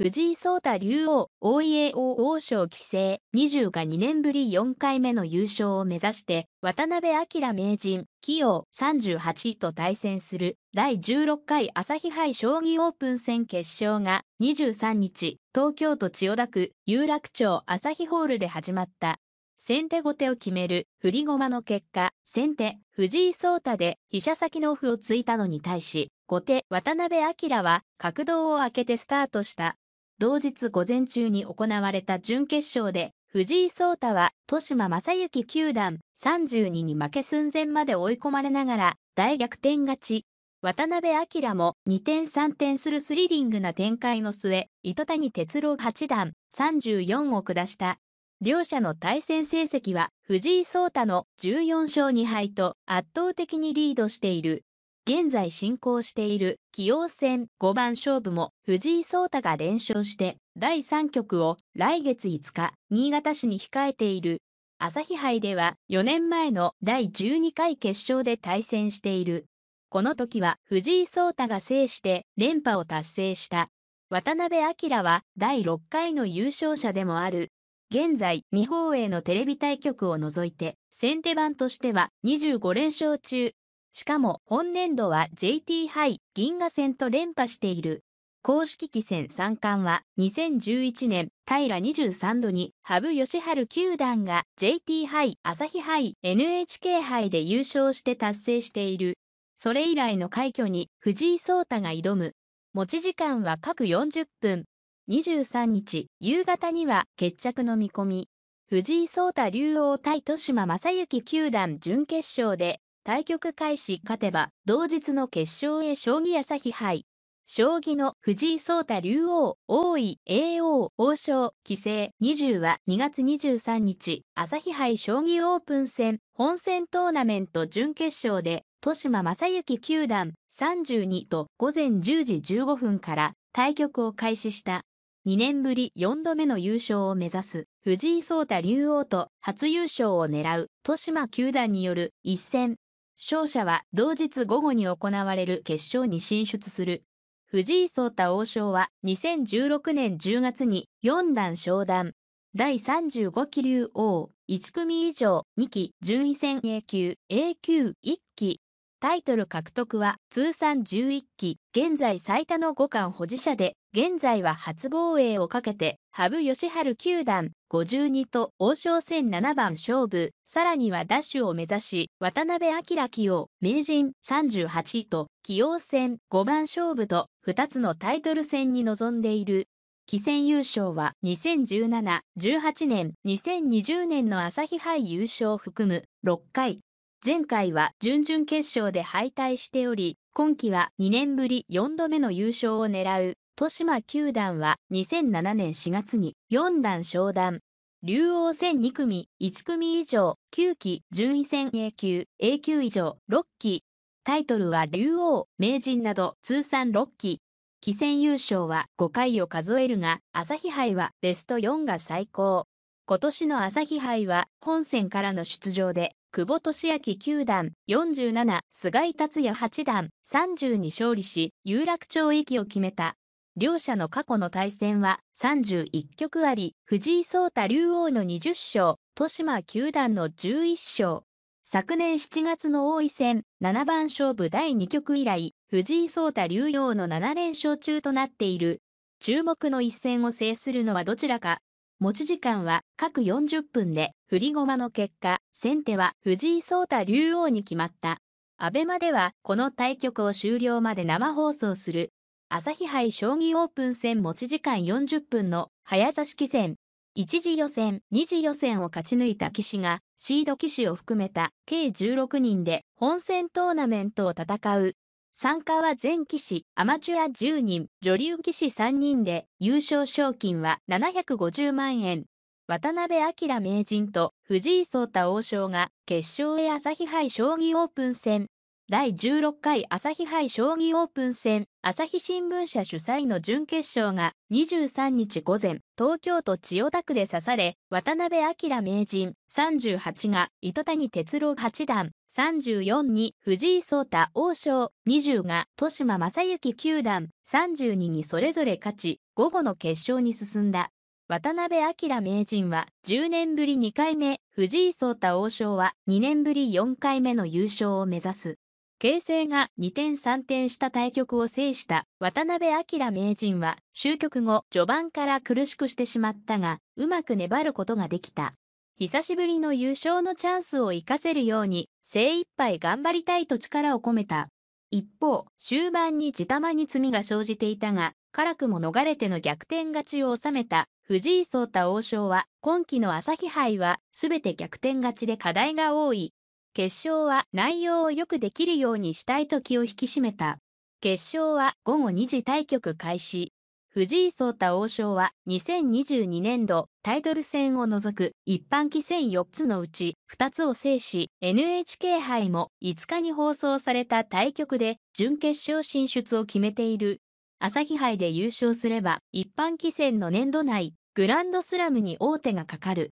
藤井聡太竜王、o 家 a 王王将棋聖、20が2年ぶり4回目の優勝を目指して、渡辺明名人、棋王38位と対戦する第16回朝日杯将棋オープン戦決勝が23日、東京都千代田区有楽町朝日ホールで始まった。先手後手を決める振り駒の結果、先手、藤井聡太で飛車先のフをついたのに対し、後手、渡辺明は角道を開けてスタートした同日午前中に行われた準決勝で、藤井聡太は、豊島正幸球団32に負け寸前まで追い込まれながら、大逆転勝ち。渡辺明も2点3点するスリリングな展開の末、糸谷哲郎八段34を下した。両者の対戦成績は藤井聡太の14勝2敗と圧倒的にリードしている。現在進行している棋王戦5番勝負も藤井聡太が連勝して第3局を来月5日新潟市に控えている朝日杯では4年前の第12回決勝で対戦している。この時は藤井聡太が制して連覇を達成した渡辺明は第6回の優勝者でもある。現在、日本へのテレビ対局を除いて、先手番としては25連勝中、しかも本年度は JT 杯銀河戦と連覇している。公式棋戦三冠は2011年平23度に羽生善治九段が JT 杯、朝日杯、NHK 杯で優勝して達成している。それ以来の快挙に藤井聡太が挑む。持ち時間は各40分。23日夕方には決着の見込み。藤井聡太竜王対豊島正幸九段準決勝で対局開始勝てば、同日の決勝へ将棋朝日杯。将棋の藤井聡太竜王、王位、叡王、王将、棋聖、20は2月23日、朝日杯将棋オープン戦、本戦トーナメント準決勝で、豊島正幸球団32と午前10時15分から対局を開始した。2年ぶり4度目の優勝を目指す藤井聡太竜王と初優勝を狙う豊島球団による一戦勝者は同日午後に行われる決勝に進出する。藤井聡太王将は2016年10月に4段昇段、第35期竜王、1組以上2期順位戦 A 級、A 級1期タイトル獲得は通算11期、現在最多の5冠保持者で、現在は初防衛をかけて、羽生善治九段、52と王将戦7番勝負、さらにはダッシュを目指し、渡辺明棋王、名人38と、棋王戦5番勝負と、2つのタイトル戦に臨んでいる。棋戦優勝は2017、18年、2020年の朝日杯優勝を含む6回、前回は準々決勝で敗退しており、今季は2年ぶり4度目の優勝を狙う、豊島球団は2007年4月に4段昇段、竜王戦2組、1組以上、9期、順位戦 A 級、A 級以上、6期。タイトルは竜王、名人など通算6期。棋戦優勝は5回を数えるが、朝日杯はベスト4が最高。今年の朝日杯は本戦からの出場で久保利明九段47、菅井達也八段30に勝利し、有楽町域を決めた。両者の過去の対戦は31局あり、藤井聡太竜王の20勝、豊島九段の11勝。昨年7月の王位戦七番勝負第2局以来、藤井聡太竜王の7連勝中となっている。注目の一戦を制するのはどちらか。持ち時間は各40分で、振り駒の結果、先手は藤井聡太竜王に決まった。アベマでは、この対局を終了まで生放送する、朝日杯将棋オープン戦持ち時間40分の早指し棋戦。一次予選、二次予選を勝ち抜いた棋士が、シード棋士を含めた計16人で本戦トーナメントを戦う。参加は全棋士、アマチュア10人、女流棋士3人で、優勝賞金は750万円。渡辺明名人と藤井聡太王将が決勝へ朝日杯将棋オープン戦第16回朝日杯将棋オープン戦、朝日新聞社主催の準決勝が23日午前、東京都千代田区で指され、渡辺明名人38が糸谷哲郎八段、34に藤井聡太王将、20が豊島正幸九段、32にそれぞれ勝ち、午後の決勝に進んだ。渡辺明名人は10年ぶり2回目、藤井聡太王将は2年ぶり4回目の優勝を目指す。形勢が2点3点した対局を制した渡辺明名人は終局後序盤から苦しくしてしまったがうまく粘ることができた。久しぶりの優勝のチャンスを生かせるように精一杯頑張りたいと力を込めた。一方、終盤に地玉に罪が生じていたが、辛くも逃れての逆転勝ちを収めた藤井聡太王将は今期の朝日杯は全て逆転勝ちで課題が多い決勝は内容をよくできるようにしたいと気を引き締めた。決勝は午後2時対局開始。藤井聡太王将は2022年度タイトル戦を除く一般棋戦4つのうち2つを制し NHK 杯も5日に放送された対局で準決勝進出を決めている。朝日杯で優勝すれば一般棋戦の年度内グランドスラムに王手がかかる。